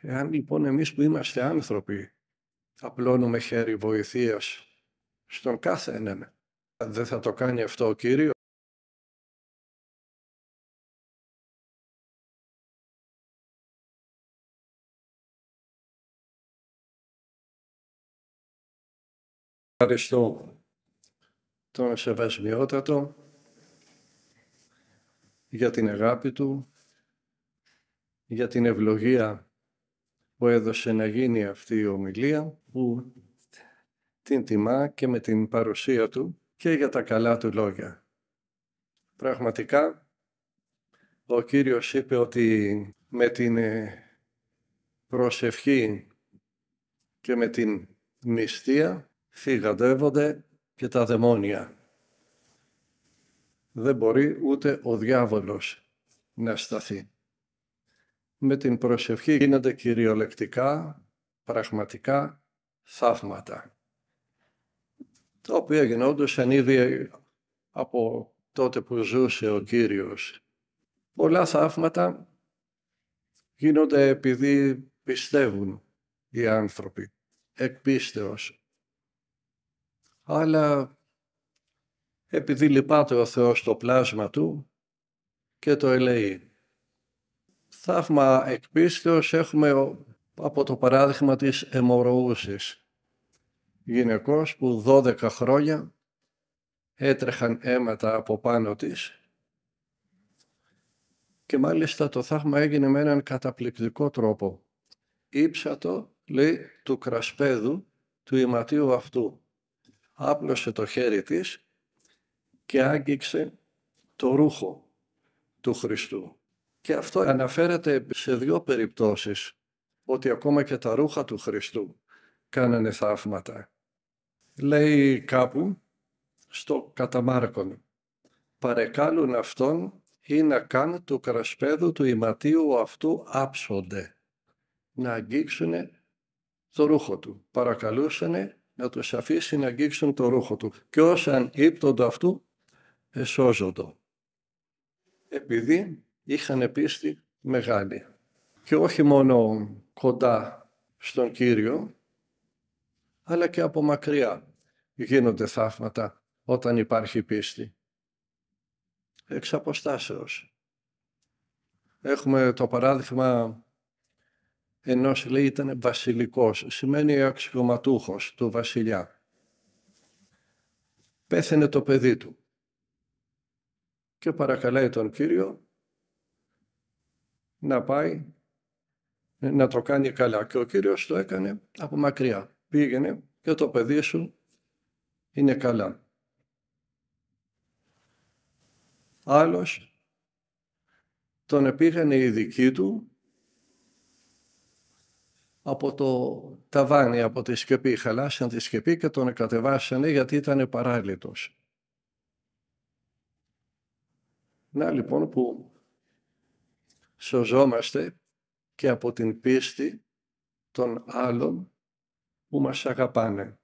Εάν λοιπόν εμείς που είμαστε άνθρωποι απλώνουμε χέρι βοηθείας στον κάθε έναν, δεν θα το κάνει αυτό ο Κύριος. Ευχαριστώ τον Σεβασμιότατο για την αγάπη του, για την ευλογία που έδωσε να γίνει αυτή η ομιλία που την τιμά και με την παρουσία του και για τα καλά του λόγια. Πραγματικά, ο Κύριος είπε ότι με την ε, προσευχή και με την μυστία θυγαντεύονται και τα δαιμόνια. Δεν μπορεί ούτε ο διάβολος να σταθεί με την προσευχή γίνονται κυριολεκτικά, πραγματικά θαύματα. Τα οποία γινόντουσαν ήδη από τότε που ζούσε ο Κύριος. Πολλά θαύματα γίνονται επειδή πιστεύουν οι άνθρωποι, εκ πίστεως. Αλλά επειδή λυπάται ο Θεός το πλάσμα του και το ελεεί. Θαύμα εκπίστεως έχουμε από το παράδειγμα της αιμορροούσης. Γυναικός που 12 χρόνια έτρεχαν αίματα από πάνω της και μάλιστα το θαύμα έγινε με έναν καταπληκτικό τρόπο. Ήψατο, λέει, του κρασπέδου του ηματίου αυτού. Άπλωσε το χέρι της και άγγιξε το ρούχο του Χριστού. Και αυτό αναφέρεται σε δύο περιπτώσεις, ότι ακόμα και τα ρούχα του Χριστού κάνανε θαύματα. Λέει κάπου στο καταμάρκον, παρεκάλουν αυτόν ή να καν το κρασπέδου του ηματίου αυτού άψονται, να αγγίξουν το ρούχο του. Παρακαλούσαν να τους αφήσει να αγγίξουν το ρούχο του και όσαν ύπτονται αυτού εσώζοντο. Επειδή είχαν πίστη μεγάλη. Και όχι μόνο κοντά στον Κύριο, αλλά και από μακριά γίνονται θαύματα όταν υπάρχει πίστη. Εξ αποστάσεως. Έχουμε το παράδειγμα ενός λέει ήταν βασιλικός, σημαίνει αξιωματούχος του βασιλιά. πέθανε το παιδί του και παρακαλάει τον Κύριο να πάει να το κάνει καλά. Και ο Κύριος το έκανε από μακριά. Πήγαινε και το παιδί σου είναι καλά. Άλλος τον επήγανε οι δικοί του από το ταβάνι, από τη σκεπή. Χαλάσαν τη σκεπή και τον κατεβάσανε γιατί ήταν παράλυτος. Να λοιπόν που σωζόμαστε και από την πίστη των άλλων που μας αγαπάνε.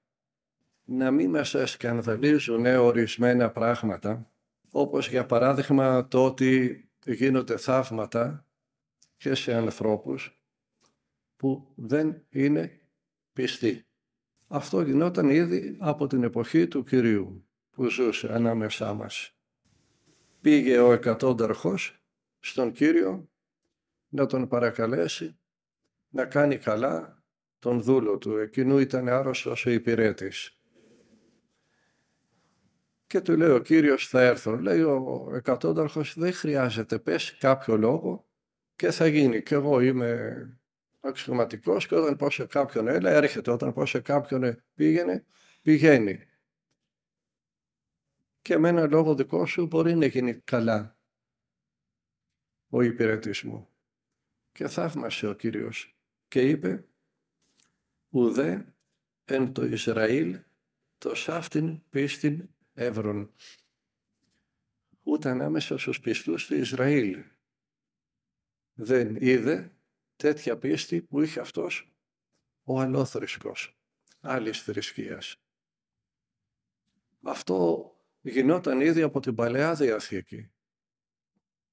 Να μην μας σκανδαλίζουν ε, ορισμένα πράγματα, όπως για παράδειγμα το ότι γίνονται θαύματα και σε ανθρώπους που δεν είναι πιστοί. Αυτό γινόταν ήδη από την εποχή του Κυρίου που ζούσε ανάμεσά μας. Πήγε ο εκατόνταρχος στον Κύριο να τον παρακαλέσει να κάνει καλά τον δούλο του. Εκείνου ήταν άρρωστος ο υπηρέτης. Και του λέει ο Κύριος θα έρθω. Λέει ο εκατόνταρχος δεν χρειάζεται, πες κάποιο λόγο και θα γίνει. Και εγώ είμαι αξιωματικός και όταν πω κάποιον έλα έρχεται, όταν πω σε κάποιον πήγαινε, πηγαίνει. Και με ένα λόγο δικό σου μπορεί να γίνει καλά ο υπηρετής μου. Και θαύμασε ο Κύριος και είπε «Ουδέ εν το Ισραήλ το σάφτην πίστην εύρων». Ούτε ανάμεσα στους πιστούς του Ισραήλ δεν είδε τέτοια πίστη που είχε αυτός ο αλόθρησκος άλλης θρησκείας. Αυτό γινόταν ήδη από την Παλαιά Διαθήκη.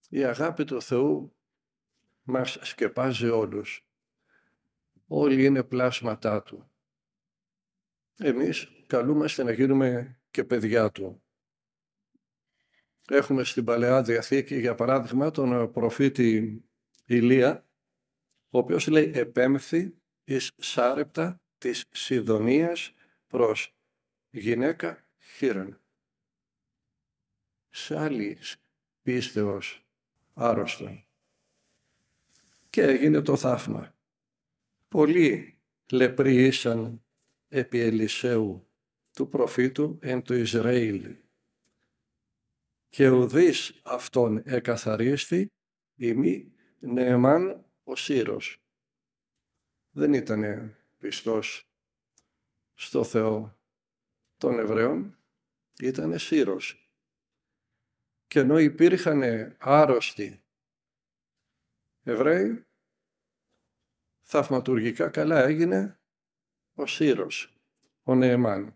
Η αγάπη του Θεού μας σκεπάζει όλους. Όλοι είναι πλάσματά του. Εμείς καλούμαστε να γίνουμε και παιδιά του. Έχουμε στην Παλαιά Διαθήκη, για παράδειγμα, τον προφήτη Ηλία, ο οποίος λέει «επέμφθη εις σάρεπτα της Σιδονίας προς γυναίκα χείρων». Σ' άλλη πίστεως άρρωστον και έγινε το θαύμα. Πολλοί λεπροί ήσαν επί Ελισέου του προφήτου εν του Ισραήλ. Και ουδείς αυτόν εκαθαρίστη ημί νεεμάν ο Σύρος. Δεν ήταν πιστός στο Θεό των Εβραίων, ήταν Σύρος. Και ενώ υπήρχαν άρρωστοι Εβραίοι, θαυματουργικά καλά έγινε ο Σύρος, ο Νεεμάν.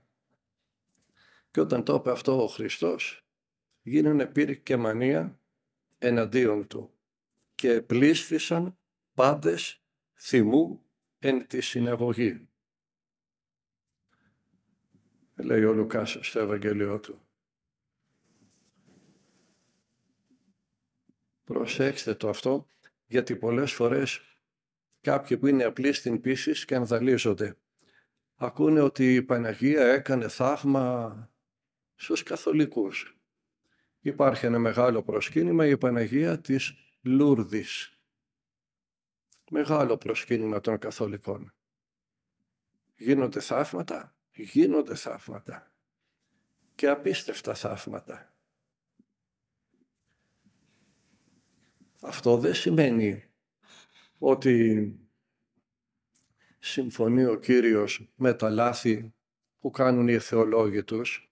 Και όταν το είπε αυτό ο Χριστός, γίνανε πύρη και μανία εναντίον του και πλήσθησαν πάντες θυμού εν τη συναγωγή. Λέει ο Λουκάς στο Ευαγγελιό του. Προσέξτε το αυτό γιατί πολλές φορές κάποιοι που είναι απλοί στην πίστη σκανδαλίζονται. Ακούνε ότι η Παναγία έκανε θαύμα στους καθολικούς. Υπάρχει ένα μεγάλο προσκύνημα, η Παναγία της Λούρδης. Μεγάλο προσκύνημα των καθολικών. Γίνονται θαύματα, γίνονται θαύματα. Και απίστευτα θαύματα. Αυτό δεν σημαίνει ότι συμφωνεί ο Κύριος με τα λάθη που κάνουν οι θεολόγοι τους.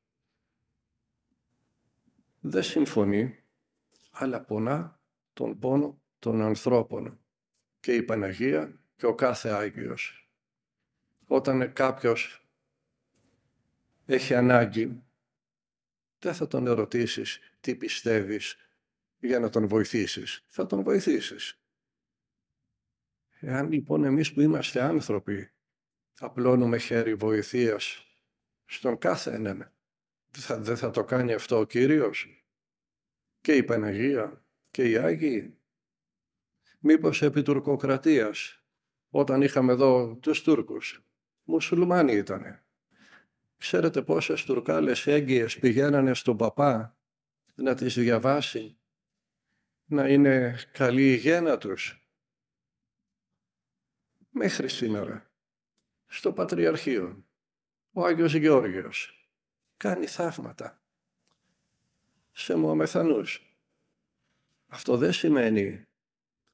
Δεν συμφωνεί, αλλά πονά τον πόνο των ανθρώπων και η Παναγία και ο κάθε Άγιος. Όταν κάποιος έχει ανάγκη, δεν θα τον ερωτήσεις τι πιστεύεις, για να τον βοηθήσεις. Θα τον βοηθήσεις. Εάν λοιπόν εμείς που είμαστε άνθρωποι απλώνουμε χέρι βοηθείας στον κάθε έναν, δεν θα το κάνει αυτό ο Κύριος και η Παναγία και οι Άγιοι. Μήπως επί τουρκοκρατίας, όταν είχαμε εδώ τους Τούρκους, μουσουλμάνοι ήτανε. Ξέρετε πόσες τουρκάλες έγκυες πηγαίνανε στον παπά να τις διαβάσει να είναι καλή η γένα τους. Μέχρι σήμερα, στο Πατριαρχείο, ο Άγιος Γεώργιος κάνει θαύματα σε μοαμεθανούς. Αυτό δεν σημαίνει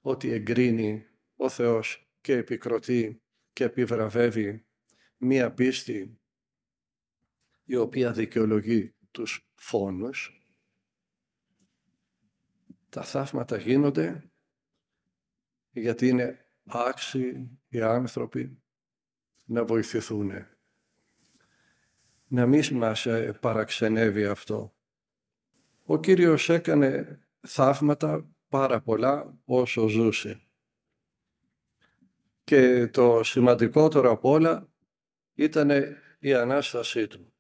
ότι εγκρίνει ο Θεός και επικροτεί και επιβραβεύει μία πίστη η οποία δικαιολογεί τους φόνους, τα θαύματα γίνονται γιατί είναι άξιοι οι άνθρωποι να βοηθηθούν. Να μην μας ε, παραξενεύει αυτό. Ο Κύριος έκανε θαύματα πάρα πολλά όσο ζούσε. Και το σημαντικότερο από όλα ήταν η Ανάστασή Του.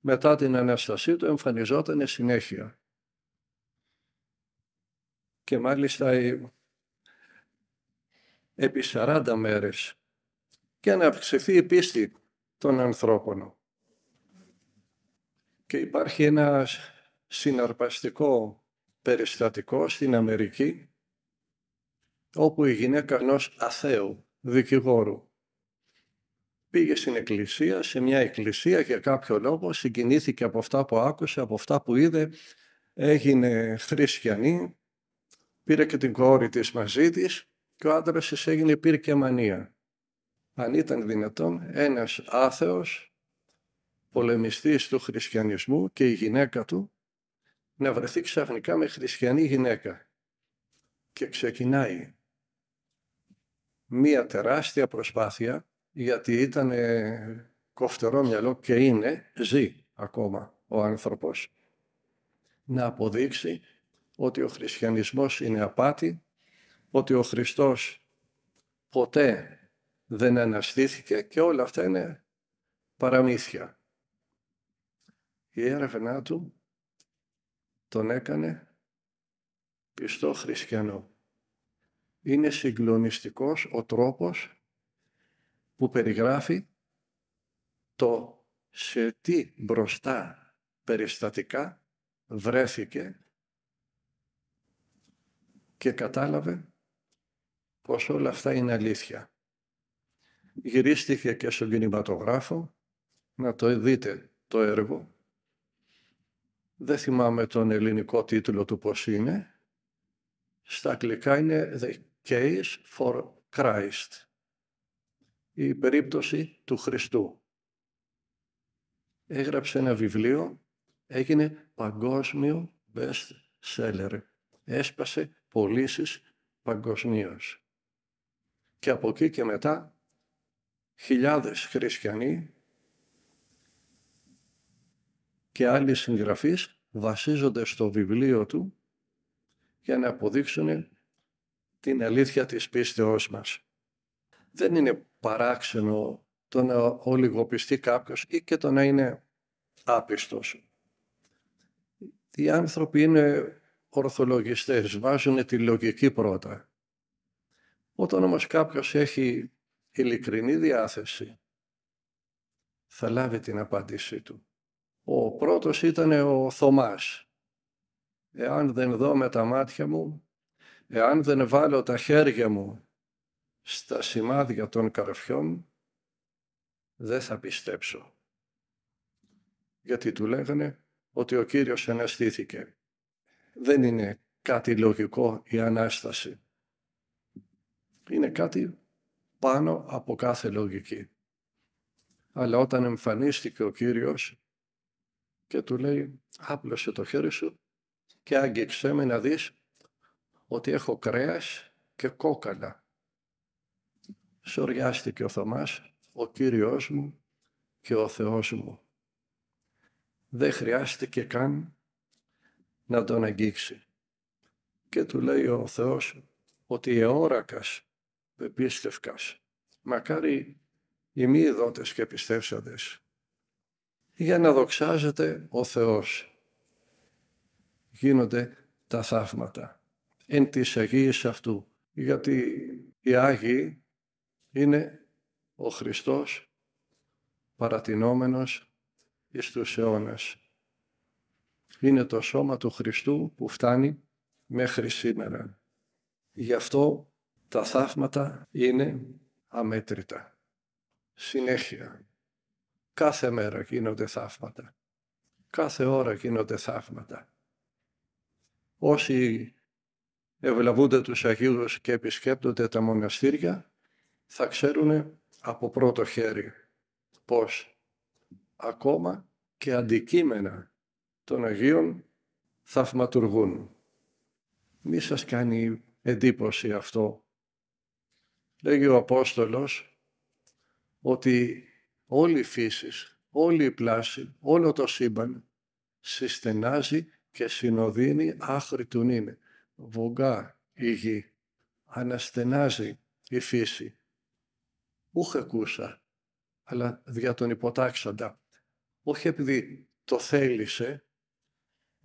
Μετά την Ανάστασή Του εμφανιζόταν συνέχεια και μάλιστα επί 40 μέρες και να αυξηθεί η πίστη των ανθρώπων. Και υπάρχει ένα συναρπαστικό περιστατικό στην Αμερική όπου η γυναίκα ενός αθέου δικηγόρου πήγε στην εκκλησία, σε μια εκκλησία για κάποιο λόγο συγκινήθηκε από αυτά που άκουσε, από αυτά που είδε, έγινε χριστιανή Πήρε και την κόρη της μαζί της και ο άντρας της έγινε πυρκεμανία. Αν ήταν δυνατόν ένας άθεος πολεμιστής του χριστιανισμού και η γυναίκα του να βρεθεί ξαφνικά με χριστιανή γυναίκα. Και ξεκινάει μία τεράστια προσπάθεια γιατί ήταν ε, κοφτερό μυαλό και είναι, ζει ακόμα ο άνθρωπος, να αποδείξει ότι ο χριστιανισμός είναι απάτη, ότι ο Χριστός ποτέ δεν αναστήθηκε και όλα αυτά είναι παραμύθια. Η έρευνά του τον έκανε πιστό χριστιανό. Είναι συγκλονιστικός ο τρόπος που περιγράφει το σε τι μπροστά περιστατικά βρέθηκε και κατάλαβε πως όλα αυτά είναι αλήθεια. Γυρίστηκε και στον κινηματογράφο να το δείτε το έργο. Δεν θυμάμαι τον ελληνικό τίτλο του πως είναι. Στα αγγλικά είναι The Case for Christ. Η περίπτωση του Χριστού. Έγραψε ένα βιβλίο, έγινε παγκόσμιο best seller έσπασε πωλήσεις παγκοσμίως. Και από εκεί και μετά χιλιάδες χριστιανοί και άλλοι συγγραφείς βασίζονται στο βιβλίο του για να αποδείξουν την αλήθεια της πίστεώς μας. Δεν είναι παράξενο το να ολιγοπιστεί κάποιος ή και το να είναι άπιστος. Οι άνθρωποι είναι ορθολογιστές βάζουν τη λογική πρώτα. Όταν όμως κάποιος έχει ειλικρινή διάθεση, θα λάβει την απάντησή του. Ο πρώτος ήταν ο Θωμάς. Εάν δεν δω με τα μάτια μου, εάν δεν βάλω τα χέρια μου στα σημάδια των καρφιών, δεν θα πιστέψω. Γιατί του λέγανε ότι ο Κύριος αναστήθηκε δεν είναι κάτι λογικό η Ανάσταση. Είναι κάτι πάνω από κάθε λογική. Αλλά όταν εμφανίστηκε ο Κύριος και του λέει άπλωσε το χέρι σου και άγγιξέ με να δεις ότι έχω κρέας και κόκαλα. Σοριάστηκε ο Θωμάς, ο Κύριος μου και ο Θεός μου. Δεν χρειάστηκε καν να τον αγγίξει. Και του λέει ο Θεός ότι εώρακας πίστευκας. μακάρι οι μη ειδότες και πιστεύσαντες, για να δοξάζεται ο Θεός. Γίνονται τα θαύματα εν της Αγίας αυτού, γιατί οι Άγιοι είναι ο Χριστός παρατηνόμενος εις τους αιώνας είναι το σώμα του Χριστού που φτάνει μέχρι σήμερα. Γι' αυτό τα θαύματα είναι αμέτρητα. Συνέχεια. Κάθε μέρα γίνονται θαύματα. Κάθε ώρα γίνονται θαύματα. Όσοι ευλαβούνται τους Αγίους και επισκέπτονται τα μοναστήρια, θα ξέρουν από πρώτο χέρι πως ακόμα και αντικείμενα των Αγίων θαυματουργούν. Μη σας κάνει εντύπωση αυτό. Λέγει ο Απόστολος ότι όλη η φύση, όλη η πλάση, όλο το σύμπαν συστενάζει και συνοδύνει άχρη του είναι. Βογγά η γη, αναστενάζει η φύση. Ούχε κούσα, αλλά δια τον υποτάξαντα. Όχι επειδή το θέλησε,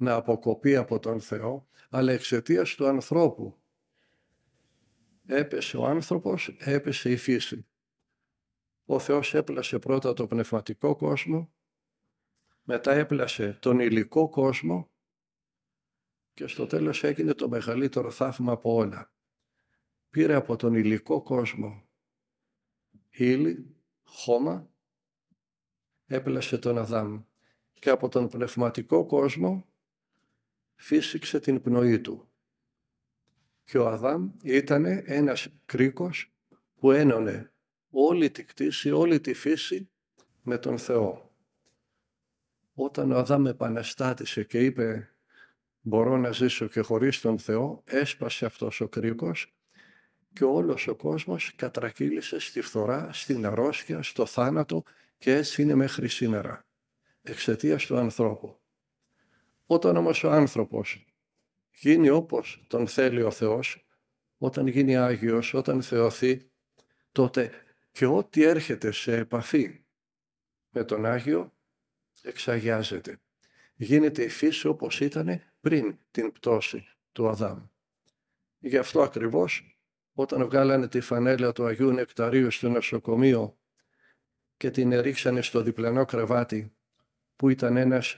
να αποκοπεί από τον Θεό, αλλά εξαιτίας του ανθρώπου. Έπεσε ο άνθρωπος, έπεσε η φύση. Ο Θεός έπλασε πρώτα το πνευματικό κόσμο, μετά έπλασε τον υλικό κόσμο και στο τέλος έγινε το μεγαλύτερο θαύμα από όλα. Πήρε από τον υλικό κόσμο ύλη, χώμα, έπλασε τον Αδάμ και από τον πνευματικό κόσμο φύσηξε την πνοή του. Και ο Αδάμ ήταν ένας κρίκος που ένωνε όλη τη κτήση, όλη τη φύση με τον Θεό. Όταν ο Αδάμ επαναστάτησε και είπε «Μπορώ να ζήσω και χωρίς τον Θεό», έσπασε αυτός ο κρίκος και όλος ο κόσμος κατρακύλησε στη φθορά, στην αρρώστια, στο θάνατο και έτσι είναι μέχρι σήμερα, εξαιτίας του ανθρώπου. Όταν όμως ο άνθρωπος γίνει όπως τον θέλει ο Θεός, όταν γίνει Άγιος, όταν θεωθεί, τότε και ό,τι έρχεται σε επαφή με τον Άγιο εξαγιάζεται. Γίνεται η φύση όπως ήταν πριν την πτώση του Αδάμ. Γι' αυτό ακριβώς όταν βγάλανε τη φανέλα του Αγίου Νεκταρίου στο νοσοκομείο και την ρίξανε στο διπλανό κρεβάτι που ήταν ένας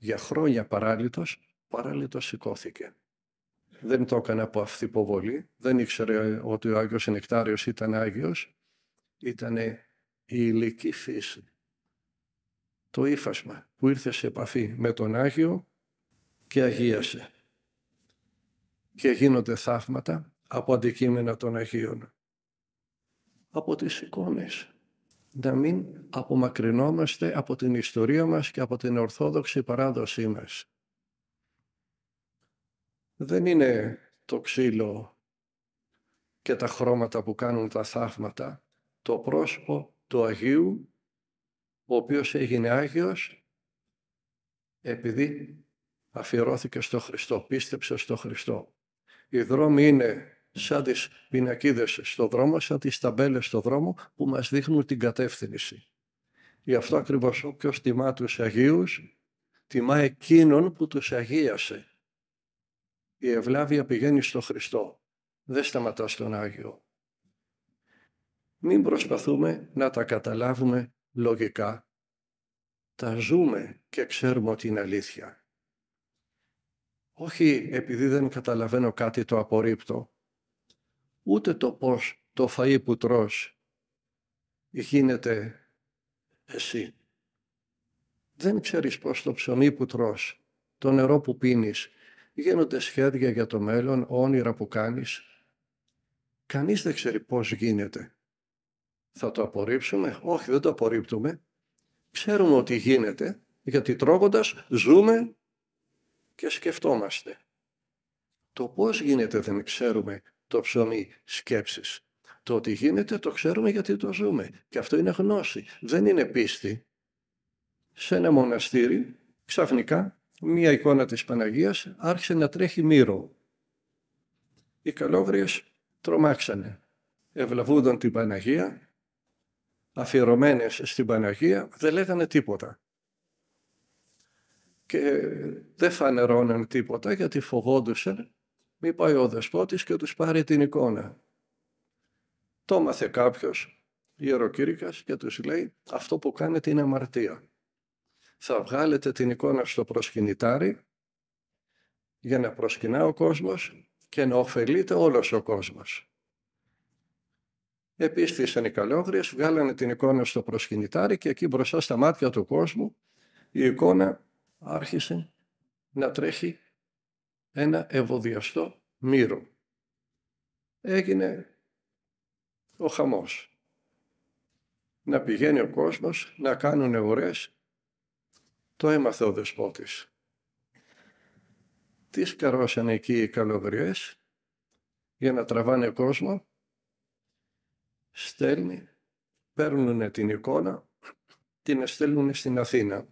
για χρόνια παράλυτος, παράλυτος σηκώθηκε. Δεν το έκανε από αυθυποβολή, δεν ήξερε ότι ο Άγιος Νεκτάριος ήταν Άγιος, ήταν η ηλική φύση. Το ύφασμα που ήρθε σε επαφή με τον Άγιο και αγίασε. Και γίνονται θαύματα από αντικείμενα των Αγίων. Από τις εικόνες να μην απομακρυνόμαστε από την ιστορία μας και από την ορθόδοξη παράδοσή μας. Δεν είναι το ξύλο και τα χρώματα που κάνουν τα θαύματα, το πρόσωπο του Αγίου, ο οποίος έγινε Άγιος επειδή αφιερώθηκε στο Χριστό, πίστεψε στο Χριστό. Οι δρόμοι είναι σαν τις πινακίδες στο δρόμο, σαν τις ταμπέλες στο δρόμο που μας δείχνουν την κατεύθυνση. Γι' αυτό ακριβώς όποιος τιμά τους Αγίους, τιμά εκείνον που τους αγίασε. Η ευλάβεια πηγαίνει στο Χριστό. Δεν σταματά στον Άγιο. Μην προσπαθούμε να τα καταλάβουμε λογικά. Τα ζούμε και ξέρουμε ότι είναι αλήθεια. Όχι επειδή δεν καταλαβαίνω κάτι το απορρίπτω, ούτε το πώς το φαΐ που τρως γίνεται εσύ. Δεν ξέρεις πώς το ψωμί που τρως, το νερό που πίνεις, γίνονται σχέδια για το μέλλον, όνειρα που κάνεις. Κανείς δεν ξέρει πώς γίνεται. Θα το απορρίψουμε. Όχι, δεν το απορρίπτουμε. Ξέρουμε ότι γίνεται, γιατί τρώγοντας ζούμε και σκεφτόμαστε. Το πώς γίνεται δεν ξέρουμε, το ψωμί σκέψης. Το ότι γίνεται το ξέρουμε γιατί το ζούμε. Και αυτό είναι γνώση. Δεν είναι πίστη. Σε ένα μοναστήρι, ξαφνικά, μία εικόνα της Παναγίας άρχισε να τρέχει μύρο. Οι καλόγριες τρομάξανε. Ευλαβούνταν την Παναγία, αφιερωμένες στην Παναγία, δεν λέγανε τίποτα. Και δεν φανερώναν τίποτα γιατί φοβόντουσαν μη πάει ο δεσπότης και τους πάρει την εικόνα. Το μάθε κάποιος ιεροκήρυκας και τους λέει αυτό που κάνετε είναι αμαρτία. Θα βγάλετε την εικόνα στο προσκυνητάρι για να προσκυνά ο κόσμος και να ωφελείται όλος ο κόσμος. Επίστησαν οι καλόγριες, βγάλανε την εικόνα στο προσκυνητάρι και εκεί μπροστά στα μάτια του κόσμου η εικόνα άρχισε να τρέχει ένα ευωδιαστό μύρο. Έγινε ο χαμός. Να πηγαίνει ο κόσμος να κάνουν ωραίες, Το έμαθε ο δεσπότης. Τι σκαρώσανε εκεί οι καλογριές για να τραβάνε κόσμο. Στέλνει, παίρνουν την εικόνα, την στέλνουν στην Αθήνα.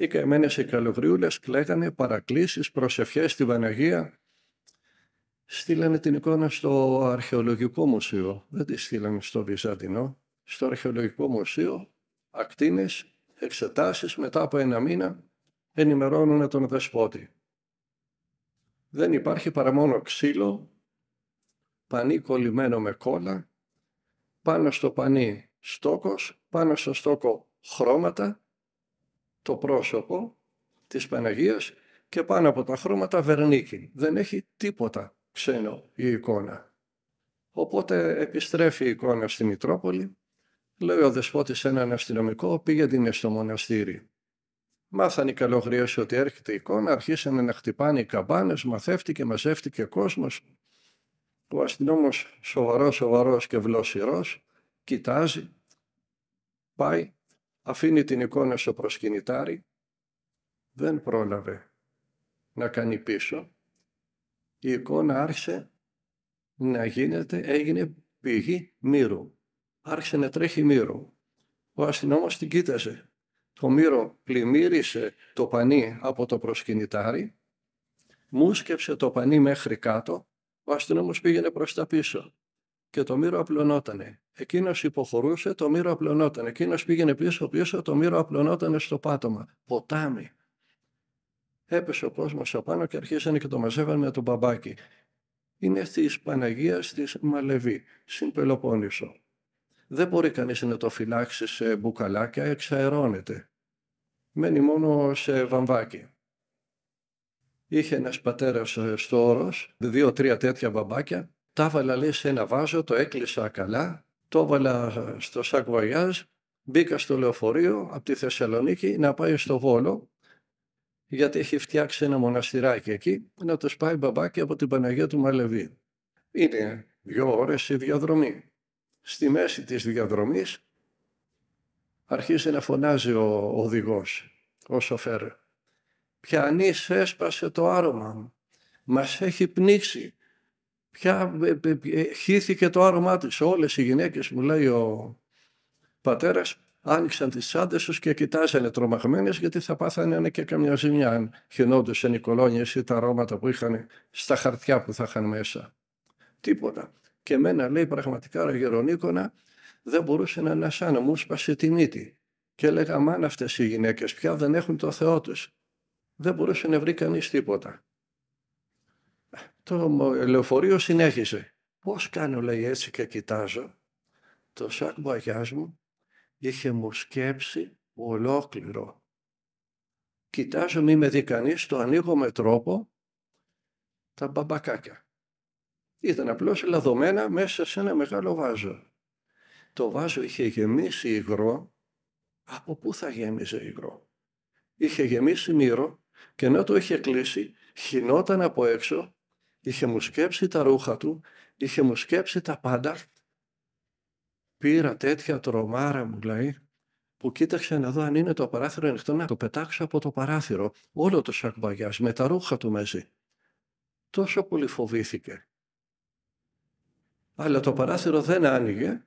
Οι καημένες οι καλογριούλες κλαίγανε παρακλήσεις, προσευχές στη Βαναγία. Στείλανε την εικόνα στο αρχαιολογικό μουσείο. Δεν τη στείλανε στο Βυζαντινό. Στο αρχαιολογικό μουσείο, ακτίνες, εξετάσεις, μετά από ένα μήνα ενημερώνουν τον δεσπότη. Δεν υπάρχει παρά μόνο ξύλο, πανί κολλημένο με κόλλα, πάνω στο πανί στόκος, πάνω στο στόκο χρώματα το πρόσωπο της Παναγίας και πάνω από τα χρώματα βερνίκι. Δεν έχει τίποτα ξένο η εικόνα. Οπότε επιστρέφει η εικόνα στη Μητρόπολη, λέει ο δεσπότης έναν αστυνομικό, πήγαινε στο μοναστήρι. Μάθανε οι καλογριές ότι έρχεται η εικόνα, αρχίσανε να χτυπάνε οι καμπάνες, μαθεύτηκε, μαζεύτηκε κόσμος. Ο αστυνόμος σοβαρός, σοβαρός και βλόσιρός, κοιτάζει, πάει, αφήνει την εικόνα στο προσκυνητάρι, δεν πρόλαβε να κάνει πίσω. Η εικόνα άρχισε να γίνεται, έγινε πηγή μύρου. Άρχισε να τρέχει μύρο Ο αστυνόμος την κοίταζε. Το μύρο πλημμύρισε το πανί από το προσκυνητάρι, μουσκεψε το πανί μέχρι κάτω, ο αστυνόμος πήγαινε προς τα πίσω και το μύρο απλωνότανε. Εκείνος υποχωρούσε, το μύρο απλωνότανε. Εκείνος πήγαινε πίσω-πίσω, το μύρο απλωνότανε στο πάτωμα. Ποτάμι. Έπεσε ο κόσμος απάνω και αρχίσανε και το μαζεύαν με τον μπαμπάκι. Είναι της Παναγίας της Μαλεβή, στην Πελοπόννησο. Δεν μπορεί κανείς να το φυλάξει σε μπουκαλάκια, εξαερώνεται. Μένει μόνο σε βαμβάκι. Είχε ένας πατέρας ε, στο όρος, δύο-τρία τέτοια μπαμπάκια, τα έβαλα λέει σε ένα βάζο, το έκλεισα καλά, το έβαλα στο σακ μπήκα στο λεωφορείο από τη Θεσσαλονίκη να πάει στο Βόλο, γιατί έχει φτιάξει ένα μοναστηράκι εκεί, να το σπάει μπαμπάκι από την Παναγία του Μαλεβή. Είναι δύο ώρες η διαδρομή. Στη μέση της διαδρομής αρχίζει να φωνάζει ο οδηγός, ο σοφέρ. Πιανής έσπασε το άρωμα μας έχει πνίξει πια ε, ε, χύθηκε το άρωμά της. Όλες οι γυναίκες, μου λέει ο πατέρας, άνοιξαν τις τσάντες τους και κοιτάζανε τρομαγμένες γιατί θα πάθανε και καμιά ζημιά αν χυνόντουσαν οι κολόνιες ή τα αρώματα που είχαν στα χαρτιά που θα είχαν μέσα. Τίποτα. Και εμένα λέει πραγματικά ο Γερονίκονα δεν μπορούσε να είναι σαν μου σπασε τη μύτη. Και λέγα μάνα αυτές οι γυναίκες πια δεν έχουν το Θεό τους. Δεν μπορούσε να βρει κανείς τίποτα. Το λεωφορείο συνέχισε. Πώς κάνω λέει έτσι και κοιτάζω. Το σακ μπαγιάς μου είχε μου σκέψει ολόκληρο. Κοιτάζω μη με δει κανείς, το ανοίγω με τρόπο τα μπαμπακάκια. Ήταν απλώς λαδωμένα μέσα σε ένα μεγάλο βάζο. Το βάζο είχε γεμίσει υγρό. Από πού θα γέμιζε υγρό. Είχε γεμίσει μύρο και ενώ το είχε κλείσει χινόταν από έξω Είχε μου σκέψει τα ρούχα του, είχε μου σκέψει τα πάντα. Πήρα τέτοια τρομάρα μου λέει, που κοίταξε να δω αν είναι το παράθυρο ανοιχτό, να το πετάξω από το παράθυρο, όλο το σακμπαγιάς, με τα ρούχα του μέζι. Τόσο πολύ φοβήθηκε. Αλλά το παράθυρο δεν άνοιγε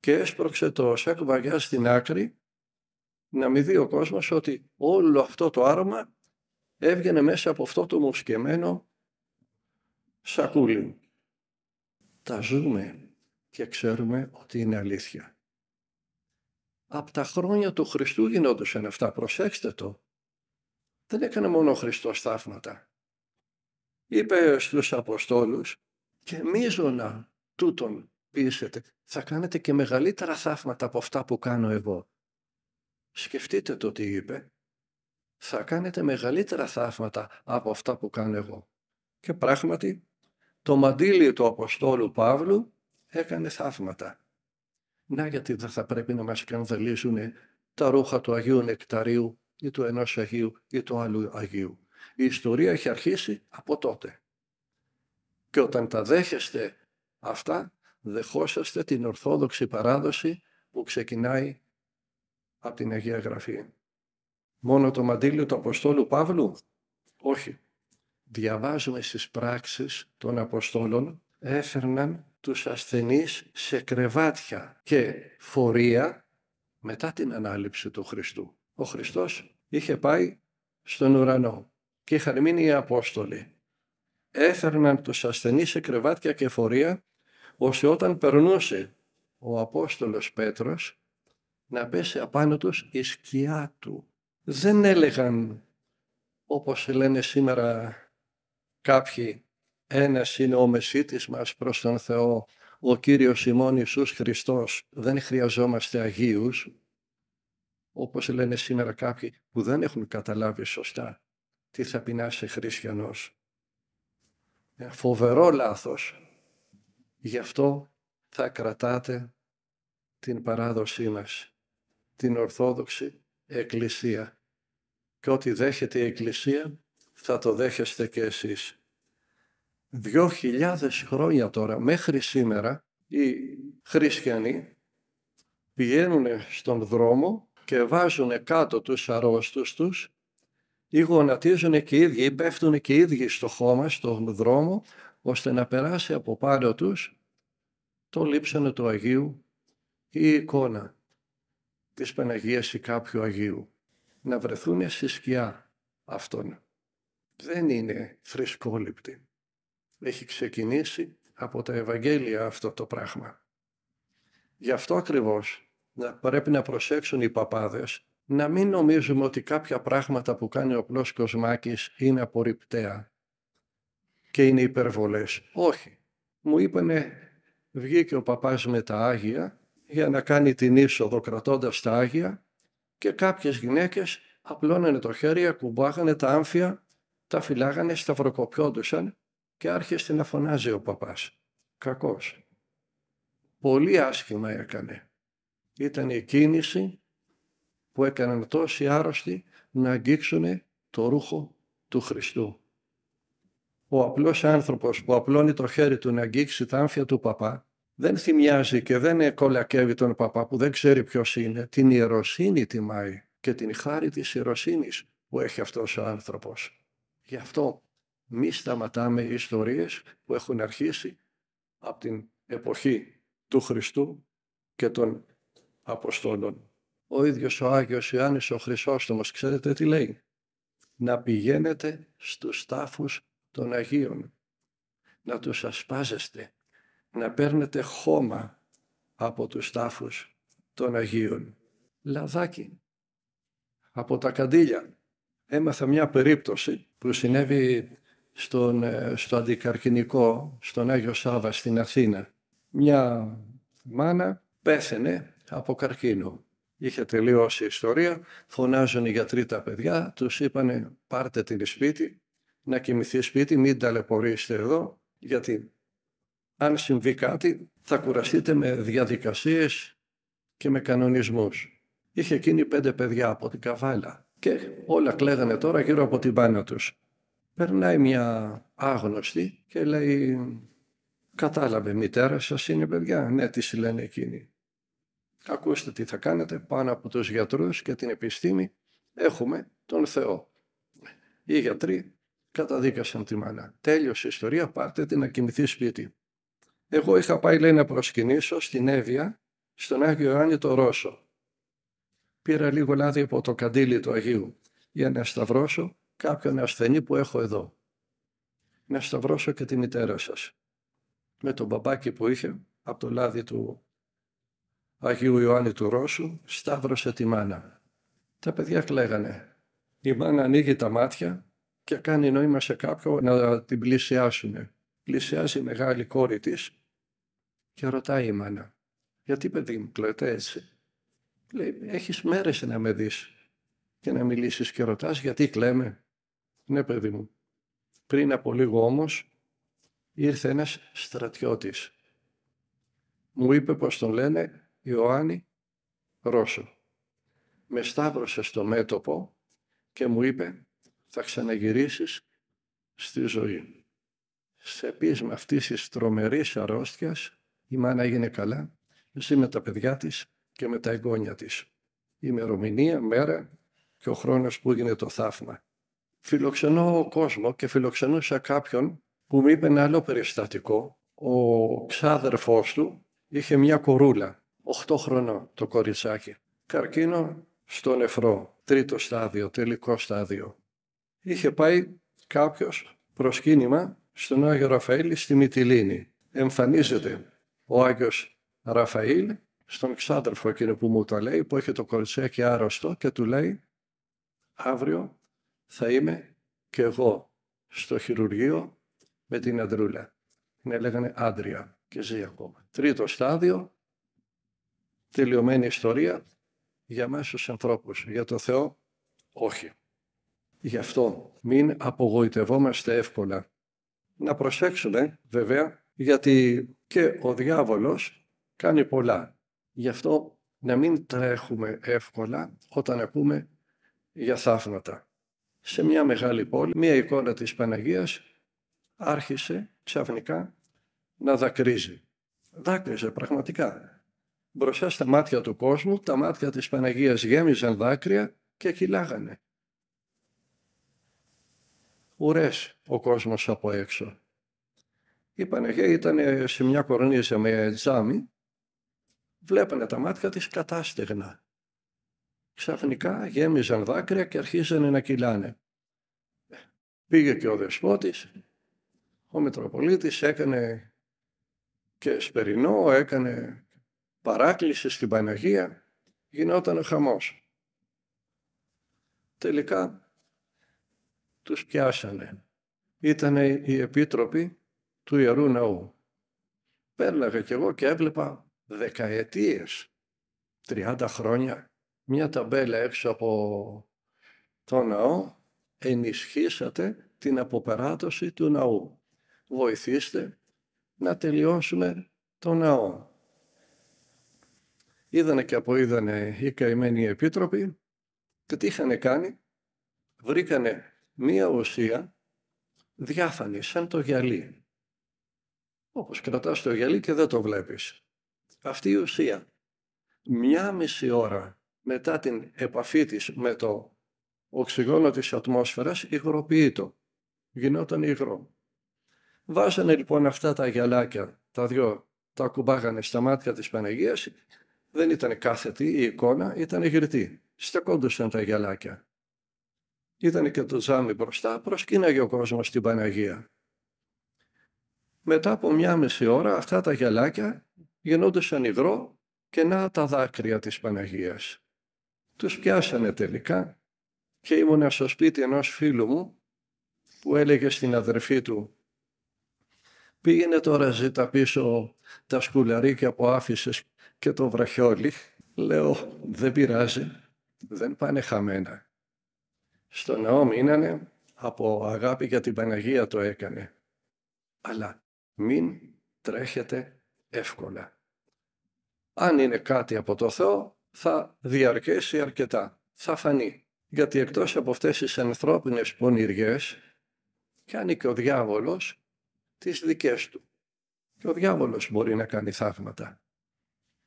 και έσπρωξε το σακμπαγιάς στην άκρη να μην δει ο κόσμος ότι όλο αυτό το άρωμα έβγαινε μέσα από αυτό το μουσκεμένο Σακούλιν, Τα ζούμε και ξέρουμε ότι είναι αλήθεια. Από τα χρόνια του Χριστού γινόντουσαν αυτά, προσέξτε το. Δεν έκανε μόνο ο Χριστός θαύματα. Είπε στους Αποστόλους και μίζωνα τούτον πείσετε. Θα κάνετε και μεγαλύτερα θαύματα από αυτά που κάνω εγώ. Σκεφτείτε το τι είπε. Θα κάνετε μεγαλύτερα θαύματα από αυτά που κάνω εγώ. Και πράγματι το μαντήλι του Αποστόλου Παύλου έκανε θαύματα. Να γιατί δεν θα πρέπει να μας σκανδαλίζουν τα ρούχα του Αγίου Νεκταρίου ή του ενός Αγίου ή του άλλου Αγίου. Η ιστορία έχει αρχίσει από τότε. Και όταν τα δέχεστε αυτά, δεχόσαστε την ορθόδοξη παράδοση που ξεκινάει από την Αγία Γραφή. Μόνο το μαντίλιο του Αποστόλου Παύλου. απο την αγια γραφη μονο το μαντηλι του αποστολου παυλου οχι διαβάζουμε στις πράξεις των Αποστόλων, έφερναν τους ασθενείς σε κρεβάτια και φορεία μετά την ανάληψη του Χριστού. Ο Χριστός είχε πάει στον ουρανό και είχαν μείνει οι Απόστολοι. Έφερναν τους ασθενείς σε κρεβάτια και φορεία ώστε όταν περνούσε ο Απόστολος Πέτρος να πέσει απάνω τους η σκιά του. Δεν έλεγαν όπως λένε σήμερα κάποιοι ένας είναι ο μεσίτης μας προς τον Θεό, ο Κύριος ημών Ιησούς Χριστός. Δεν χρειαζόμαστε Αγίους, όπως λένε σήμερα κάποιοι που δεν έχουν καταλάβει σωστά τι θα πει να χριστιανός. Ε, φοβερό λάθος. Γι' αυτό θα κρατάτε την παράδοσή μας, την Ορθόδοξη Εκκλησία. Και ό,τι δέχεται η Εκκλησία θα το δέχεστε και εσείς. Δυο χιλιάδες χρόνια τώρα, μέχρι σήμερα, οι χριστιανοί πηγαίνουν στον δρόμο και βάζουν κάτω τους αρρώστους τους ή γονατίζουν και οι ίδιοι ή πέφτουν και οι ίδιοι στο χώμα, στον δρόμο, ώστε να περάσει από πάνω τους το λείψανο του Αγίου ή η εικόνα της Παναγίας ή κάποιου Αγίου. Να βρεθούν στη σκιά αυτών δεν είναι θρησκόληπτη. Έχει ξεκινήσει από τα Ευαγγέλια αυτό το πράγμα. Γι' αυτό ακριβώς να πρέπει να προσέξουν οι παπάδες να μην νομίζουμε ότι κάποια πράγματα που κάνει ο απλός Κοσμάκης είναι απορριπταία και είναι υπερβολές. Όχι. Μου είπανε βγήκε ο παπάς με τα Άγια για να κάνει την είσοδο κρατώντας τα Άγια και κάποιες γυναίκες απλώνανε το χέρι, ακουμπάγανε τα άμφια τα φυλάγανε, σταυροκοπιόντουσαν και άρχισε να φωνάζει ο παπάς. Κακός. Πολύ άσχημα έκανε. Ήταν η κίνηση που έκαναν τόσοι άρρωστοι να αγγίξουν το ρούχο του Χριστού. Ο απλός άνθρωπος που απλώνει το χέρι του να αγγίξει τα άμφια του παπά δεν θυμιάζει και δεν κολακεύει τον παπά που δεν ξέρει ποιος είναι. Την ιεροσύνη τιμάει και την χάρη της ιεροσύνης που έχει αυτός ο άνθρωπος. Γι' αυτό μη σταματάμε οι ιστορίες που έχουν αρχίσει από την εποχή του Χριστού και των Αποστόλων. Ο ίδιος ο Άγιος Ιωάννης ο Χρυσόστομος, ξέρετε τι λέει. Να πηγαίνετε στους τάφους των Αγίων, να τους ασπάζεστε, να παίρνετε χώμα από τους τάφους των Αγίων. Λαδάκι, από τα καντήλια. Έμαθα μια περίπτωση που συνέβη ε, στο αντικαρκυνικό, στον Άγιο Σάβα στην Αθήνα. Μια μάνα πέθανε από καρκίνο. Είχε τελειώσει η ιστορία, φωνάζουν οι γιατροί τα παιδιά, τους είπανε πάρτε την σπίτι, να κοιμηθεί σπίτι, μην ταλαιπωρήσετε εδώ, γιατί αν συμβεί κάτι θα κουραστείτε με διαδικασίες και με κανονισμούς. Είχε εκείνη πέντε παιδιά από την Καβάλα και όλα κλαίγανε τώρα γύρω από την πάνω τους. Περνάει μια άγνωστη και λέει «Κατάλαβε μητέρα σας είναι παιδιά». «Ναι, τι λένε εκείνη. «Ακούστε τι θα κάνετε πάνω από τους γιατρούς και την επιστήμη έχουμε τον Θεό». Οι γιατροί καταδίκασαν τη μάνα. Τέλειωσε η ιστορία, πάρτε την να κοιμηθεί σπίτι. Εγώ είχα πάει λέει να προσκυνήσω στην Εύβοια στον Άγιο Ιωάννη το Ρώσο πήρα λίγο λάδι από το καντήλι του Αγίου για να σταυρώσω κάποιον ασθενή που έχω εδώ. Να σταυρώσω και τη μητέρα σας. Με τον μπαμπάκι που είχε από το λάδι του Αγίου Ιωάννη του Ρώσου, σταύρωσε τη μάνα. Τα παιδιά κλαίγανε. Η μάνα ανοίγει τα μάτια και κάνει νόημα σε κάποιον να την πλησιάσουν. Πλησιάζει η μεγάλη κόρη της και ρωτάει η μάνα, γιατί παιδί μου κλαίτε έτσι. Λέει, έχεις μέρες να με δεις και να μιλήσεις και ρωτάς γιατί κλαίμε. Ναι παιδί μου. Πριν από λίγο όμως ήρθε ένας στρατιώτης. Μου είπε πως τον λένε Ιωάννη Ρώσο. Με σταύρωσε στο μέτωπο και μου είπε θα ξαναγυρίσεις στη ζωή. Σε πείσμα αυτής της τρομερής αρρώστιας η μάνα έγινε καλά, ζει με τα παιδιά της και με τα εγγόνια της. Η ημερομηνία, μέρα και ο χρόνος που έγινε το θαύμα. Φιλοξενώ ο κόσμο και φιλοξενούσα κάποιον που μου είπε ένα άλλο περιστατικό. Ο ξάδερφός του είχε μια κορούλα, 8 χρονών το κοριτσάκι. Καρκίνο στο νεφρό, τρίτο στάδιο, τελικό στάδιο. Είχε πάει κάποιος προσκύνημα στον Άγιο Ραφαήλ στη Μυτιλίνη. Εμφανίζεται ο Άγιος Ραφαήλ στον ξάδερφο εκείνο που μου το λέει, που έχει το και άρρωστο και του λέει αύριο θα είμαι και εγώ στο χειρουργείο με την Αντρούλα. Την έλεγανε Άντρια και ζει ακόμα. Τρίτο στάδιο, τελειωμένη ιστορία για μας τους ανθρώπους. Για το Θεό, όχι. Γι' αυτό μην απογοητευόμαστε εύκολα. Να προσέξουμε βέβαια γιατί και ο διάβολος κάνει πολλά. Γι' αυτό να μην τρέχουμε εύκολα όταν ακούμε για θαύματα. Σε μια μεγάλη πόλη, μια εικόνα της Παναγίας άρχισε ξαφνικά να δακρύζει. Δάκρυζε πραγματικά. Μπροστά στα μάτια του κόσμου, τα μάτια της Παναγίας γέμιζαν δάκρυα και κυλάγανε. Ουρές ο κόσμος από έξω. Η Παναγία ήταν σε μια κορνίζα με τζάμι βλέπανε τα μάτια της κατάστεγνα. Ξαφνικά γέμιζαν δάκρυα και αρχίζανε να κυλάνε. Πήγε και ο δεσπότης, ο Μητροπολίτης έκανε και σπερινό, έκανε παράκληση στην Παναγία, γινόταν ο χαμός. Τελικά τους πιάσανε. Ήτανε οι επίτροποι του Ιερού Ναού. Πέρναγα κι εγώ και έβλεπα δεκαετίες, 30 χρόνια, μια ταμπέλα έξω από το ναό, ενισχύσατε την αποπεράτωση του ναού. Βοηθήστε να τελειώσουμε το ναό. Είδανε και αποείδανε οι καημένοι επίτροποι και τι είχαν κάνει. Βρήκανε μία ουσία διάφανη, σαν το γυαλί. Όπως κρατάς το γυαλί και δεν το βλέπεις αυτή η ουσία μια μισή ώρα μετά την επαφή της με το οξυγόνο της ατμόσφαιρας υγροποιεί το. Γινόταν υγρό. Βάζανε λοιπόν αυτά τα γυαλάκια, τα δυο, τα κουμπάγανε στα μάτια της Παναγίας. Δεν ήταν κάθετη η εικόνα, ήταν γυρτή. Στεκόντουσαν τα γυαλάκια. Ήταν και το τζάμι μπροστά, προσκύναγε ο κόσμος την Παναγία. Μετά από μια μισή ώρα αυτά τα γυαλάκια γινόντουσαν υγρό και να τα δάκρυα της Παναγίας. Τους πιάσανε τελικά και ήμουνα στο σπίτι ενός φίλου μου που έλεγε στην αδερφή του «Πήγαινε τώρα ζήτα πίσω τα σκουλαρίκια που άφησες και το βραχιόλι». Λέω «Δεν πειράζει, δεν πάνε χαμένα». Στο ναό μείνανε, από αγάπη για την Παναγία το έκανε. Αλλά μην τρέχετε εύκολα. Αν είναι κάτι από το Θεό, θα διαρκέσει αρκετά. Θα φανεί. Γιατί εκτός από αυτές τις ανθρώπινες πονηριές, κάνει και ο διάβολος τις δικές του. Και ο διάβολος μπορεί να κάνει θαύματα.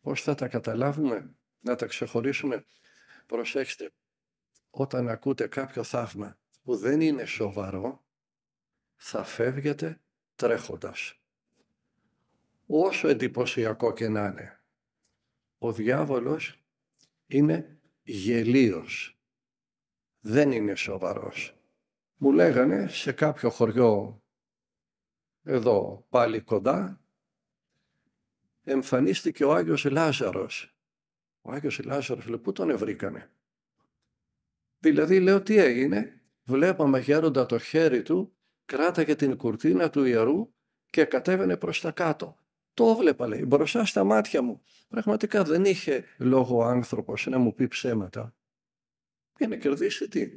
Πώς θα τα καταλάβουμε, να τα ξεχωρίσουμε. Προσέξτε, όταν ακούτε κάποιο θαύμα που δεν είναι σοβαρό, θα φεύγετε τρέχοντας όσο εντυπωσιακό και να είναι, ο διάβολος είναι γελίος. Δεν είναι σοβαρός. Μου λέγανε σε κάποιο χωριό εδώ πάλι κοντά εμφανίστηκε ο Άγιος Λάζαρος. Ο Άγιος Λάζαρος λέει πού τον ευρήκανε. Δηλαδή λέω τι έγινε. Βλέπαμε γέροντα το χέρι του κράταγε την κουρτίνα του ιερού και κατέβαινε προς τα κάτω. Το έβλεπα, λέει, μπροστά στα μάτια μου. Πραγματικά δεν είχε λόγο ο άνθρωπος να μου πει ψέματα. Για να κερδίσει τι.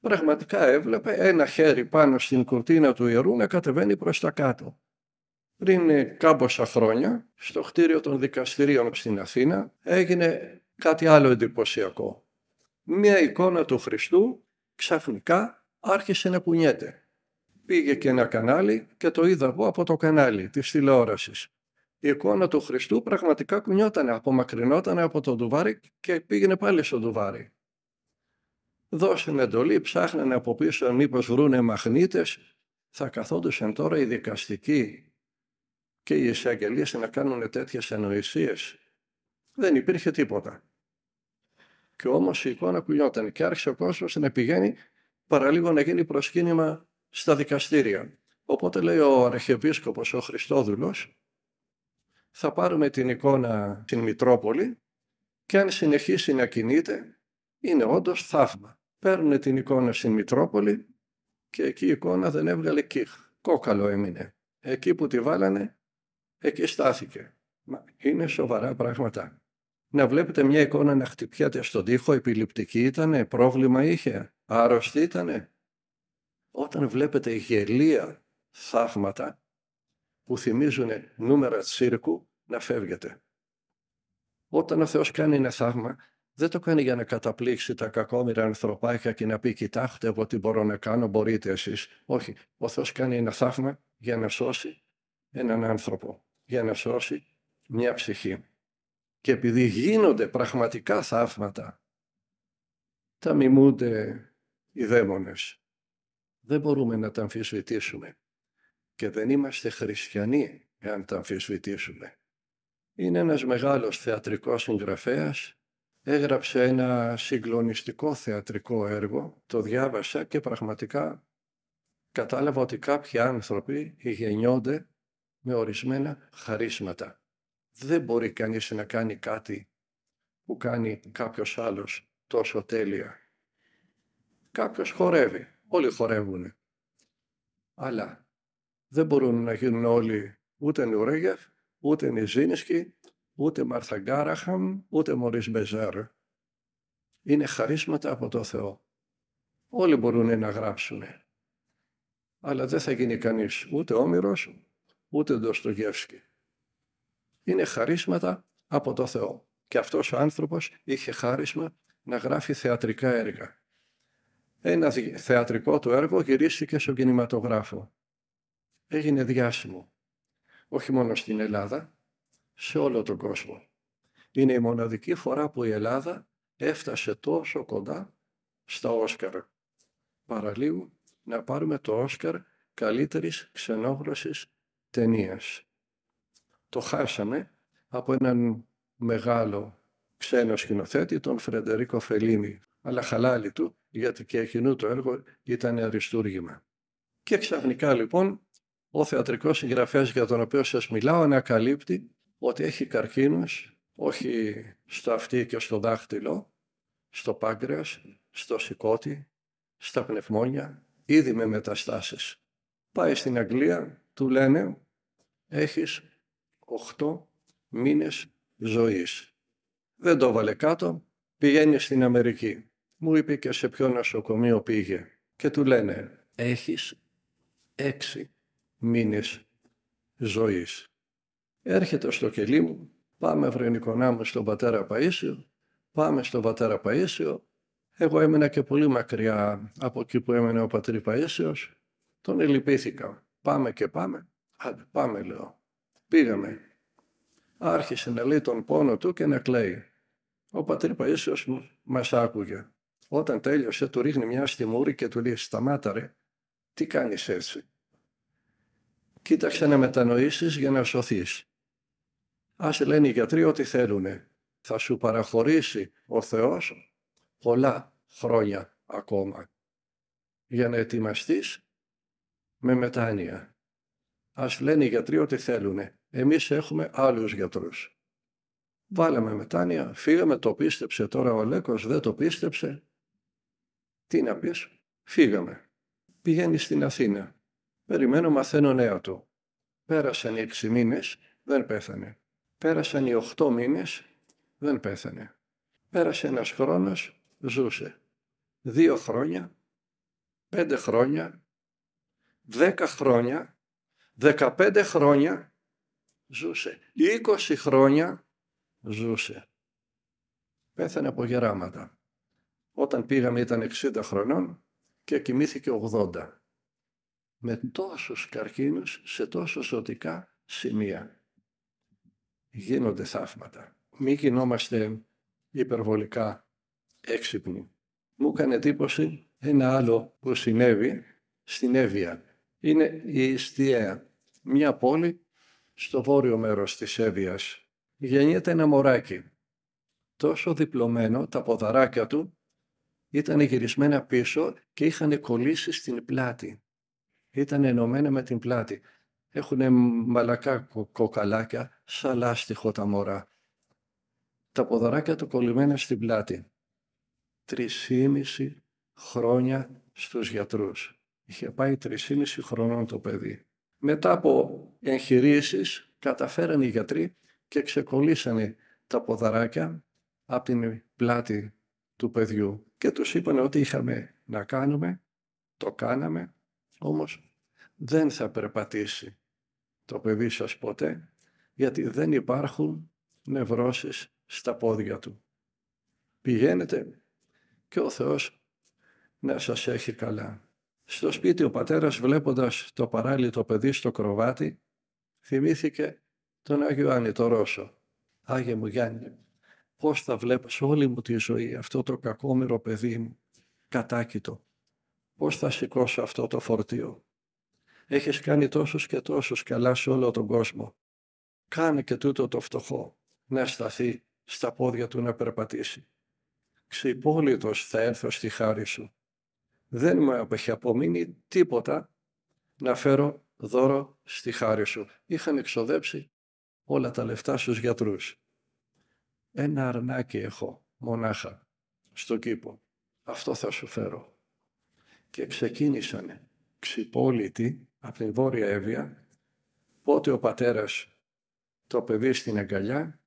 Πραγματικά έβλεπε ένα χέρι πάνω στην κουρτίνα του ιερού να κατεβαίνει προς τα κάτω. Πριν κάμποσα χρόνια, στο χτίριο των δικαστηρίων στην Αθήνα, έγινε κάτι άλλο εντυπωσιακό. Μία εικόνα του Χριστού ξαφνικά άρχισε να κουνιέται. Πήγε και ένα κανάλι και το είδα εγώ από το κανάλι της τηλεόρασης. Η εικόνα του Χριστού πραγματικά κουνιότανε, απομακρυνότανε από το ντουβάρι και πήγαινε πάλι στο ντουβάρι. Δώσαν εντολή, ψάχνανε από πίσω μήπως βρούνε μαγνήτες. Θα καθόντουσαν τώρα οι δικαστικοί και οι εισαγγελίες να κάνουν τέτοιες ανοησίες. Δεν υπήρχε τίποτα. Και όμως η εικόνα κουνιότανε και άρχισε ο κόσμος να πηγαίνει παραλίγο να γίνει προσκύνημα στα δικαστήρια. Οπότε λέει ο Αρχιεπίσκοπος, ο Χριστόδουλος, θα πάρουμε την εικόνα στην Μητρόπολη και αν συνεχίσει να κινείται, είναι όντως θαύμα. Παίρνουν την εικόνα στην Μητρόπολη και εκεί η εικόνα δεν έβγαλε κιχ. Κόκαλο έμεινε. Εκεί που τη βάλανε, εκεί στάθηκε. Μα είναι σοβαρά πράγματα. Να βλέπετε μια εικόνα να χτυπιάται στον τοίχο, επιληπτική ήτανε, πρόβλημα είχε, άρρωστη ήτανε, όταν βλέπετε γελία θαύματα που θυμίζουν νούμερα τσίρκου, να φεύγετε. Όταν ο Θεός κάνει ένα θαύμα, δεν το κάνει για να καταπλήξει τα κακόμοιρα ανθρωπάκια και να πει «Κοιτάξτε εγώ τι μπορώ να κάνω, μπορείτε εσείς». Όχι, ο Θεός κάνει ένα θαύμα για να σώσει έναν άνθρωπο, για να σώσει μια ψυχή. Και επειδή γίνονται πραγματικά θαύματα, τα μιμούνται οι δαίμονες δεν μπορούμε να τα αμφισβητήσουμε. Και δεν είμαστε χριστιανοί εάν τα αμφισβητήσουμε. Είναι ένας μεγάλος θεατρικός συγγραφέας. Έγραψε ένα συγκλονιστικό θεατρικό έργο. Το διάβασα και πραγματικά κατάλαβα ότι κάποιοι άνθρωποι γεννιόνται με ορισμένα χαρίσματα. Δεν μπορεί κανείς να κάνει κάτι που κάνει κάποιος άλλος τόσο τέλεια. Κάποιος χορεύει, Όλοι χορεύουν. Αλλά δεν μπορούν να γίνουν όλοι ούτε Νουρέγεφ, ούτε Νιζίνσκι, ούτε Γκάραχαμ, ούτε Μωρή Μπεζέρ. Είναι χαρίσματα από το Θεό. Όλοι μπορούν να γράψουν. Αλλά δεν θα γίνει κανείς ούτε Όμηρος, ούτε Ντοστογεύσκι. Είναι χαρίσματα από το Θεό. Και αυτός ο άνθρωπος είχε χάρισμα να γράφει θεατρικά έργα. Ένα θεατρικό του έργο γυρίστηκε στον κινηματογράφο. Έγινε διάσημο. Όχι μόνο στην Ελλάδα, σε όλο τον κόσμο. Είναι η μοναδική φορά που η Ελλάδα έφτασε τόσο κοντά στα Όσκαρ. Παραλίγου να πάρουμε το Όσκαρ καλύτερης ξενόγλωσσης ταινίας. Το χάσαμε από έναν μεγάλο ξένο σκηνοθέτη, τον Φρεντερίκο Φελίνη αλλά χαλάλι του, γιατί και εκείνο το έργο ήταν αριστούργημα. Και ξαφνικά λοιπόν ο θεατρικός συγγραφέας για τον οποίο σας μιλάω ανακαλύπτει ότι έχει καρκίνο, όχι στο αυτή και στο δάχτυλο, στο πάγκρεας, στο σηκώτη, στα πνευμόνια, ήδη με μεταστάσεις. Πάει στην Αγγλία, του λένε έχεις 8 μήνες ζωής. Δεν το βάλε κάτω, πηγαίνει στην Αμερική. Μου είπε και σε ποιο νοσοκομείο πήγε. Και του λένε, έχεις έξι μήνες ζωής. Έρχεται στο κελί μου, πάμε βρενικονά μου στον πατέρα Παΐσιο, πάμε στον πατέρα Παΐσιο. Εγώ έμενα και πολύ μακριά από εκεί που έμενε ο πατρί Παΐσιος. Τον ελυπήθηκα. Πάμε και πάμε. Άντε, πάμε λέω. Πήγαμε. Άρχισε να λέει τον πόνο του και να κλαίει. Ο πατρί Παΐσιος μας άκουγε. Όταν τέλειωσε, του ρίχνει μια στη μούρη και του λέει «Σταμάτα τι κάνεις έτσι». Κοίταξε να μετανοήσεις για να σωθείς. Ας λένε οι γιατροί ό,τι θέλουν. Θα σου παραχωρήσει ο Θεός πολλά χρόνια ακόμα για να ετοιμαστείς με μετάνοια. Ας λένε οι γιατροί ό,τι θέλουν. Εμείς έχουμε άλλους γιατρούς. Βάλαμε μετάνοια, φύγαμε, το πίστεψε τώρα ο Λέκος, δεν το πίστεψε. Τι να πεις, φύγαμε. Πηγαίνει στην Αθήνα. Περιμένω μαθαίνω νέα του. Πέρασαν οι έξι μήνες, δεν πέθανε. Πέρασαν οι οχτώ μήνες, δεν πέθανε. Πέρασε ένας χρόνος, ζούσε. Δύο χρόνια, πέντε χρόνια, δέκα χρόνια, δεκαπέντε χρόνια, ζούσε. Είκοσι χρόνια, ζούσε. Πέθανε από γεράματα. Όταν πήγαμε ήταν 60 χρονών και κοιμήθηκε 80. Με τόσους καρκίνους σε τόσο ζωτικά σημεία. Γίνονται θαύματα. Μη γινόμαστε υπερβολικά έξυπνοι. Μου έκανε εντύπωση ένα άλλο που συνέβη στην Εύβοια. Είναι η Ιστιαία, μια πόλη στο βόρειο μέρος της Εύβοιας. Γεννιέται ένα μωράκι, τόσο διπλωμένο τα ποδαράκια του ήταν γυρισμένα πίσω και είχαν κολλήσει στην πλάτη. Ήταν ενωμένα με την πλάτη. Έχουν μαλακά κοκαλάκια, σαν λάστιχο τα μωρά. Τα ποδαράκια του κολλημένα στην πλάτη. Τρισήμιση χρόνια στους γιατρούς. Είχε πάει τρισήμιση χρονών το παιδί. Μετά από εγχειρήσεις καταφέραν οι γιατροί και ξεκολλήσανε τα ποδαράκια από την πλάτη του παιδιού και τους είπαν ότι είχαμε να κάνουμε, το κάναμε, όμως δεν θα περπατήσει το παιδί σας ποτέ γιατί δεν υπάρχουν νευρώσεις στα πόδια του. Πηγαίνετε και ο Θεός να σας έχει καλά. Στο σπίτι ο πατέρας βλέποντας το παράλληλο παιδί στο κροβάτι θυμήθηκε τον Άγιο Άννη, το Ρώσο. Άγιε μου Γιάννη, πώς θα βλέπω σε όλη μου τη ζωή αυτό το κακόμοιρο παιδί μου, κατάκητο. Πώς θα σηκώσω αυτό το φορτίο. Έχεις κάνει τόσους και τόσους καλά σε όλο τον κόσμο. Κάνε και τούτο το φτωχό να σταθεί στα πόδια του να περπατήσει. Ξυπόλυτος θα έρθω στη χάρη σου. Δεν μου έχει απομείνει τίποτα να φέρω δώρο στη χάρη σου. Είχαν εξοδέψει όλα τα λεφτά στους γιατρούς. Ένα αρνάκι έχω μονάχα στο κήπο. Αυτό θα σου φέρω. Και ξεκίνησαν ξυπόλοιτοι από την Βόρεια Εύβοια. Πότε ο πατέρας το παιδί στην αγκαλιά,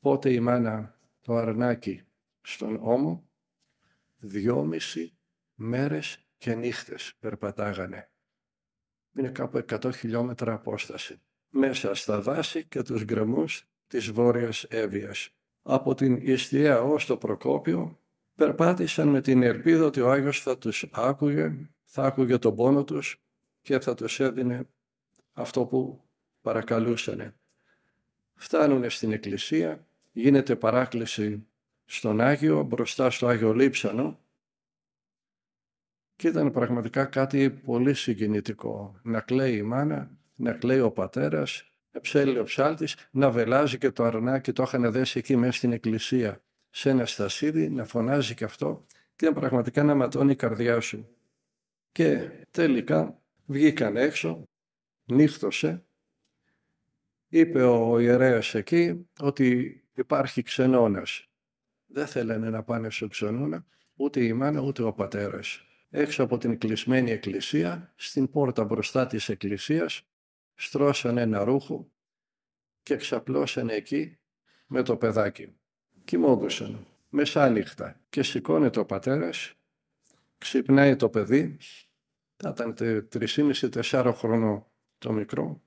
πότε η μάνα το αρνάκι στον ώμο, δυόμιση μέρες και νύχτες περπατάγανε. Είναι κάπου 100 χιλιόμετρα απόσταση. Μέσα στα δάση και τους γκρεμούς της Βόρειας Εύβοιας. Από την Ιστιαία ως το Προκόπιο περπάτησαν με την ελπίδα ότι ο Άγιος θα τους άκουγε, θα άκουγε τον πόνο τους και θα τους έδινε αυτό που παρακαλούσανε. Φτάνουν στην εκκλησία, γίνεται παράκληση στον Άγιο, μπροστά στο Άγιο Λείψανο και ήταν πραγματικά κάτι πολύ συγκινητικό. Να κλαίει η μάνα, να κλαίει ο πατέρας, ψέλει ο ψάλτης να βελάζει και το αρνάκι το είχαν δέσει εκεί μέσα στην εκκλησία σε ένα στασίδι, να φωνάζει και αυτό και πραγματικά να ματώνει η καρδιά σου. Και τελικά βγήκαν έξω, νύχτωσε, είπε ο ιερέας εκεί ότι υπάρχει ξενώνας. Δεν θέλανε να πάνε στο ξενώνα ούτε η μάνα ούτε ο πατέρας. Έξω από την κλεισμένη εκκλησία, στην πόρτα μπροστά της εκκλησίας, στρώσανε ένα ρούχο και ξαπλώσανε εκεί με το παιδάκι. Κοιμόντουσαν μεσάνυχτα και σηκώνει το πατέρας, ξυπνάει το παιδί, θα ήταν τεσσάρο χρονών το μικρό,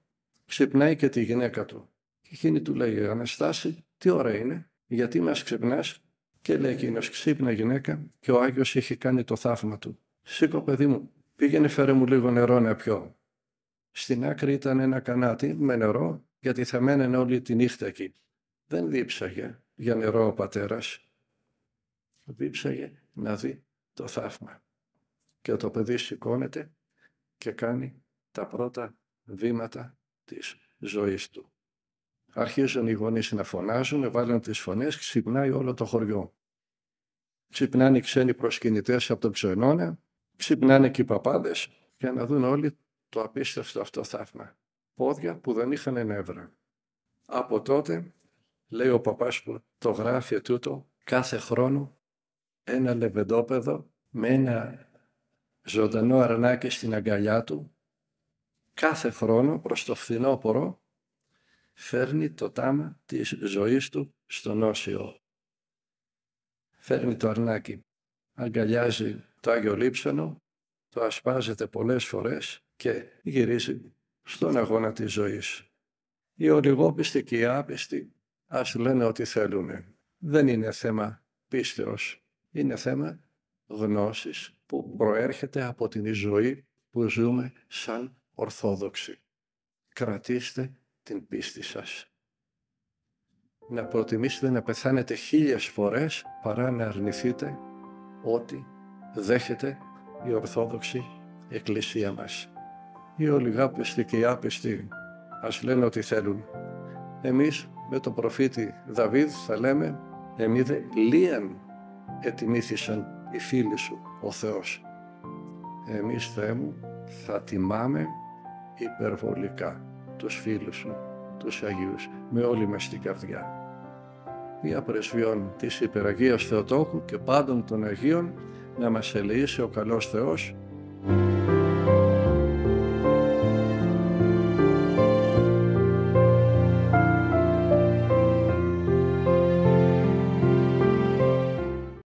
ξυπνάει και τη γυναίκα του. Και εκείνη του λέει, Αναστάση, τι ώρα είναι, γιατί μας ξυπνάς. Και λέει εκείνος, ξύπνα γυναίκα και ο Άγιος έχει κάνει το θαύμα του. Σήκω παιδί μου, πήγαινε φέρε μου λίγο νερό να πιω. Στην άκρη ήταν ένα κανάτι με νερό, γιατί θα μένανε όλη τη νύχτα εκεί. Δεν δίψαγε για νερό ο πατέρας. Δίψαγε να δει το θαύμα. Και το παιδί σηκώνεται και κάνει τα πρώτα βήματα της ζωής του. Αρχίζουν οι γονείς να φωνάζουν, βάλουν τις φωνές, ξυπνάει όλο το χωριό. Ξυπνάνε οι ξένοι προσκυνητές από τον ξενώνα, ξυπνάνε και οι παπάδες για να δουν όλοι το απίστευτο αυτό θαύμα. Πόδια που δεν είχαν νεύρα. Από τότε, λέει ο παπάς που το γράφει τούτο, κάθε χρόνο ένα λεβεντόπεδο με ένα ζωντανό αρνάκι στην αγκαλιά του. Κάθε χρόνο προς το φθινόπωρο φέρνει το τάμα της ζωής του στο Όσιο. Φέρνει το αρνάκι, αγκαλιάζει το Άγιο Λείψανο, το ασπάζεται πολλές φορές και γυρίζει στον αγώνα της ζωής. Οι ολιγόπιστοι και οι άπιστοι ας λένε ό,τι θέλουν. Δεν είναι θέμα πίστεως. Είναι θέμα γνώσης που προέρχεται από την ζωή που ζούμε σαν Ορθόδοξοι. Κρατήστε την πίστη σας. Να προτιμήσετε να πεθάνετε χίλιες φορές παρά να αρνηθείτε ό,τι δέχεται η Ορθόδοξη Εκκλησία μας. Οι ολιγάπιστοι και οι άπιστοι ας λένε ό,τι θέλουν. Εμείς με τον προφήτη Δαβίδ θα λέμε «Εμίδε λίαν ετιμήθησαν οι φίλοι σου, ο Θεός». Εμείς, Θεέ μου, θα τιμάμε υπερβολικά τους φίλους σου, τους Αγίους, με όλη μας την καρδιά. Μία πρεσβειών της Υπεραγίας Θεοτόκου και πάντων των Αγίων να μας ελεήσει ο καλός Θεός.